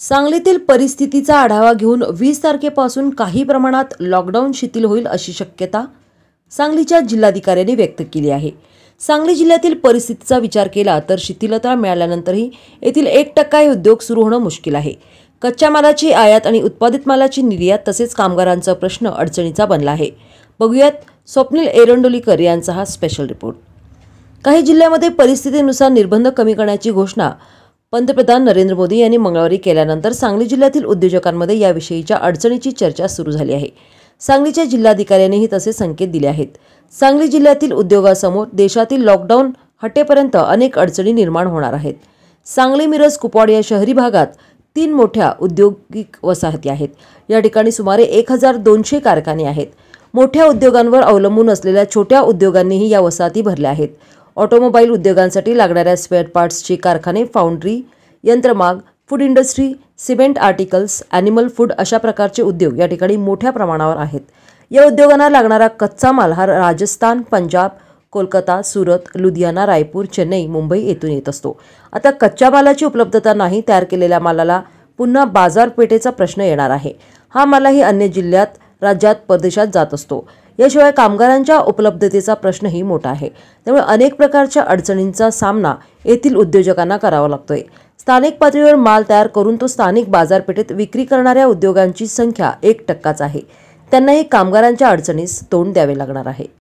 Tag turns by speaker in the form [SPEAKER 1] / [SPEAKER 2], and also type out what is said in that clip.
[SPEAKER 1] सांगलीतील परिस्थितीचा आढावा घेऊन वीस तारखेपासून काही प्रमाणात लॉकडाऊन शिथिल होईल अशी शक्यता सांगलीच्या जिल्हाधिकाऱ्यांनी व्यक्त केली आहे सांगली जिल्ह्यातील परिस्थितीचा विचार केला तर शिथिलता मिळाल्यानंतरही येथील एक टक्का उद्योग सुरू होणं मुश्किल आहे कच्च्या मालाची आयात आणि उत्पादित मालाची निर्यात तसेच कामगारांचा प्रश्न अडचणीचा बनला आहे बघूयात स्वप्नील एरंडोलीकर यांचा हा स्पेशल रिपोर्ट काही जिल्ह्यामध्ये परिस्थितीनुसार निर्बंध कमी करण्याची घोषणा पंतप्रधान नरेंद्र मोदी यांनी मंगळवारी केल्यानंतर सांगली जिल्ह्यातील उद्योजकांमध्ये याविषयीच्या अडचणीची चर्चा सुरू झाली आहे सांगलीच्या जिल्हाधिकाऱ्यांनीही तसे संकेत दिले आहेत सांगली जिल्ह्यातील उद्योगासमोर देशातील लॉकडाऊन हटेपर्यंत अनेक अडचणी निर्माण होणार आहेत सांगली मिरज कुपवाड या शहरी भागात तीन मोठ्या औद्योगिक वसाहती आहेत या ठिकाणी सुमारे एक हजार दोनशे कारखाने आहेत मोठ्या उद्योगांवर अवलंबून असलेल्या छोट्या उद्योगांनीही या वसाहती भरल्या आहेत ऑटोमोबाईल उद्योगांसाठी लागणाऱ्या स्पेअर पार्ट्सची कारखाने फाउंड्री यंत्रमाग food industry cement articles animal food अशा प्रकारचे उद्योग या ठिकाणी मोठ्या प्रमाणावर आहेत या उद्योगांना लागणारा कच्चा माल हा राजस्थान पंजाब कोलकाता सुरत लुधियाना रायपूर चेन्नई मुंबई येथून येत असतो आता कच्च्या मालाची उपलब्धता नाही तयार केलेल्या मालाला पुन्हा बाजारपेठेचा प्रश्न येणार आहे हा मालाही अन्य जिल्ह्यात राज्यात परदेशात जात असतो याशिवाय कामगारांच्या उपलब्धतेचा प्रश्नही मोठा आहे त्यामुळे अनेक प्रकारच्या अडचणींचा सामना येथील उद्योजकांना करावा लागतोय स्थानिक पातळीवर माल तयार करून तो स्थानिक बाजारपेठेत विक्री करणाऱ्या उद्योगांची संख्या एक टक्काच आहे त्यांनाही कामगारांच्या अडचणीस तोंड द्यावे लागणार आहे